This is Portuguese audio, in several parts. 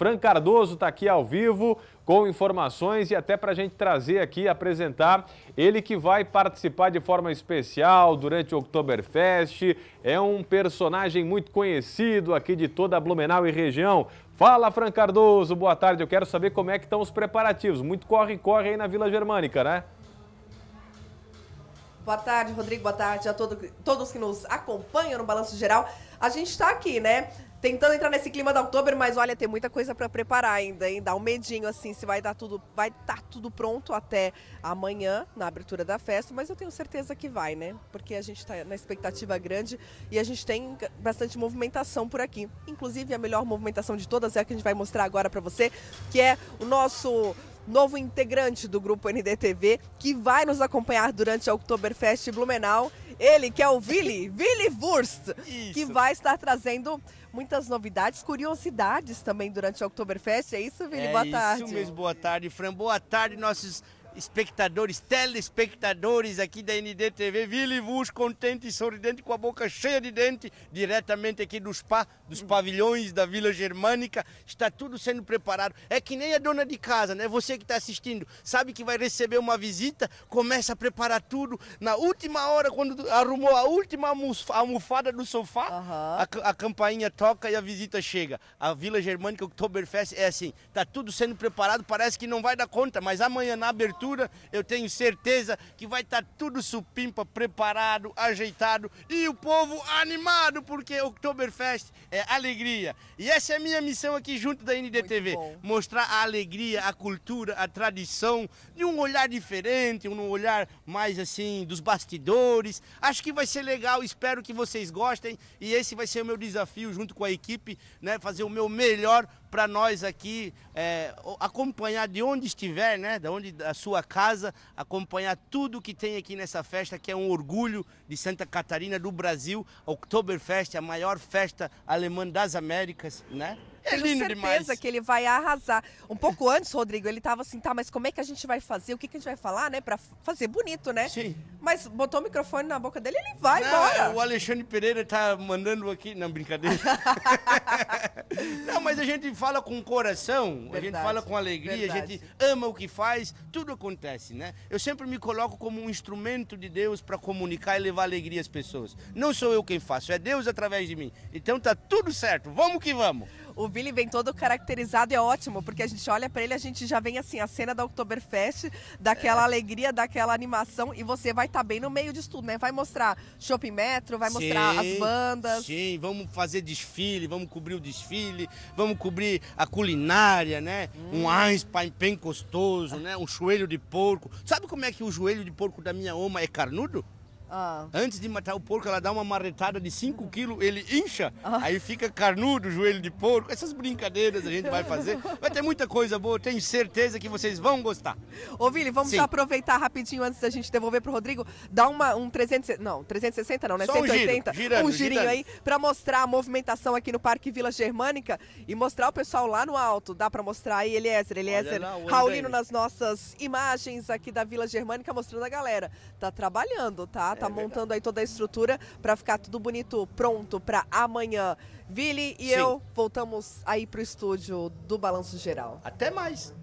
Fran Cardoso está aqui ao vivo com informações e até para a gente trazer aqui, apresentar ele que vai participar de forma especial durante o Oktoberfest. É um personagem muito conhecido aqui de toda a Blumenau e região. Fala, Fran Cardoso, boa tarde. Eu quero saber como é que estão os preparativos. Muito corre-corre aí na Vila Germânica, né? Boa tarde, Rodrigo. Boa tarde a todo, todos que nos acompanham no Balanço Geral. A gente está aqui, né? tentando entrar nesse clima da outubro, mas olha, tem muita coisa para preparar ainda, hein? Dá um medinho assim, se vai dar tudo, vai estar tá tudo pronto até amanhã na abertura da festa, mas eu tenho certeza que vai, né? Porque a gente está na expectativa grande e a gente tem bastante movimentação por aqui. Inclusive a melhor movimentação de todas é a que a gente vai mostrar agora para você, que é o nosso novo integrante do grupo NDTV que vai nos acompanhar durante a Oktoberfest Blumenau ele, que é o Willy, Willy Wurst, que vai estar trazendo muitas novidades, curiosidades também durante o Oktoberfest. É isso, Willy? É boa tarde. Isso mesmo, boa tarde, Fran. Boa tarde, nossos espectadores, telespectadores aqui da NDTV, Vilivus contente e sorridente, com a boca cheia de dente, diretamente aqui do spa, dos pavilhões da Vila Germânica, está tudo sendo preparado. É que nem a dona de casa, né? Você que está assistindo, sabe que vai receber uma visita, começa a preparar tudo. Na última hora, quando arrumou a última almofada do sofá, uhum. a, a campainha toca e a visita chega. A Vila Germânica Oktoberfest é assim, está tudo sendo preparado, parece que não vai dar conta, mas amanhã na abertura eu tenho certeza que vai estar tá tudo supimpa, preparado, ajeitado e o povo animado, porque Oktoberfest é alegria. E essa é a minha missão aqui junto da NDTV: mostrar a alegria, a cultura, a tradição, de um olhar diferente, um olhar mais assim dos bastidores. Acho que vai ser legal, espero que vocês gostem e esse vai ser o meu desafio junto com a equipe, né? Fazer o meu melhor para nós aqui é, acompanhar de onde estiver, né, da onde da sua casa, acompanhar tudo que tem aqui nessa festa, que é um orgulho de Santa Catarina, do Brasil, Oktoberfest, a maior festa alemã das Américas, né? É tenho lindo certeza demais. que ele vai arrasar. Um pouco antes, Rodrigo, ele tava assim, tá, mas como é que a gente vai fazer? O que, que a gente vai falar, né? Pra fazer bonito, né? Sim. Mas botou o microfone na boca dele, ele vai embora. O Alexandre Pereira tá mandando aqui. Não, brincadeira. não, mas a gente fala com coração, verdade, a gente fala com alegria, verdade. a gente ama o que faz, tudo acontece, né? Eu sempre me coloco como um instrumento de Deus para comunicar e levar alegria às pessoas. Não sou eu quem faço, é Deus através de mim. Então tá tudo certo, vamos que vamos. O Vili vem todo caracterizado e é ótimo, porque a gente olha para ele, a gente já vem assim, a cena da Oktoberfest, daquela é. alegria, daquela animação, e você vai estar tá bem no meio disso tudo, né? Vai mostrar shopping metro, vai sim, mostrar as bandas. Sim, vamos fazer desfile, vamos cobrir o desfile, vamos cobrir a culinária, né? Hum. Um Einstein bem gostoso, né? Um joelho de porco. Sabe como é que o joelho de porco da minha oma é carnudo? Ah. Antes de matar o porco, ela dá uma marretada de 5 uhum. quilos, ele incha, ah. aí fica carnudo o joelho de porco. Essas brincadeiras a gente vai fazer. Vai ter muita coisa boa, tenho certeza que vocês vão gostar. Ô, Vili, vamos aproveitar rapidinho antes da gente devolver pro Rodrigo. Dá uma, um 360, não, 360 não, né? Só 180. Um, giro, girando, um girinho girando. aí para mostrar a movimentação aqui no Parque Vila Germânica e mostrar o pessoal lá no alto. Dá para mostrar aí, Eliezer, Eliezer, lá, Raulino nas nossas imagens aqui da Vila Germânica mostrando a galera. Tá trabalhando, tá? tá é montando aí toda a estrutura para ficar tudo bonito, pronto para amanhã. Vili e Sim. eu voltamos aí pro estúdio do Balanço Geral. Até mais.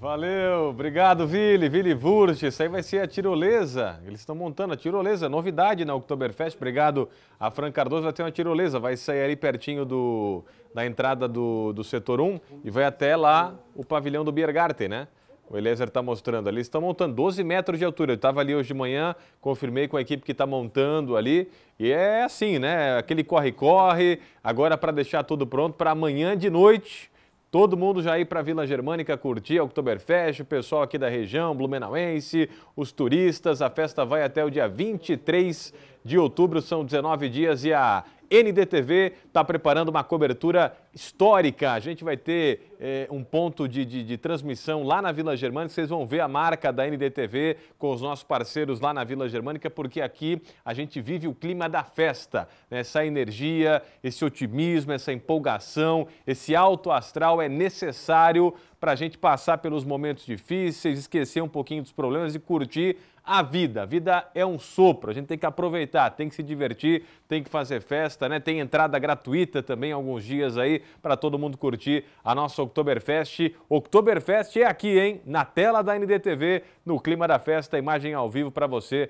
Valeu, obrigado Vili, Vili Vurci, isso aí vai ser a tirolesa, eles estão montando a tirolesa, novidade na Oktoberfest, obrigado a Fran Cardoso, vai ter uma tirolesa, vai sair ali pertinho do, da entrada do, do setor 1 e vai até lá o pavilhão do Biergarten, né? O Eliezer está mostrando ali. Estão montando 12 metros de altura. Eu estava ali hoje de manhã, confirmei com a equipe que está montando ali. E é assim, né? Aquele corre-corre. Agora para deixar tudo pronto para amanhã de noite. Todo mundo já ir para a Vila Germânica curtir a Oktoberfest, o pessoal aqui da região, blumenauense, os turistas. A festa vai até o dia 23 de outubro, são 19 dias e a NDTV está preparando uma cobertura histórica. A gente vai ter é, um ponto de, de, de, transmissão lá na Vila Germânica. Vocês vão ver a marca da NDTV com os nossos parceiros lá na Vila Germânica, porque aqui a gente vive o clima da festa. Né? Essa energia, esse otimismo, essa empolgação, esse alto astral é necessário para a gente passar pelos momentos difíceis, esquecer um pouquinho dos problemas e curtir a vida. A vida é um sopro, a gente tem que aproveitar, tem que se divertir, tem que fazer festa, né? Tem entrada gratuita também alguns dias aí para todo mundo curtir a nossa Oktoberfest. Oktoberfest é aqui, hein? Na tela da NDTV, no clima da festa, imagem ao vivo para você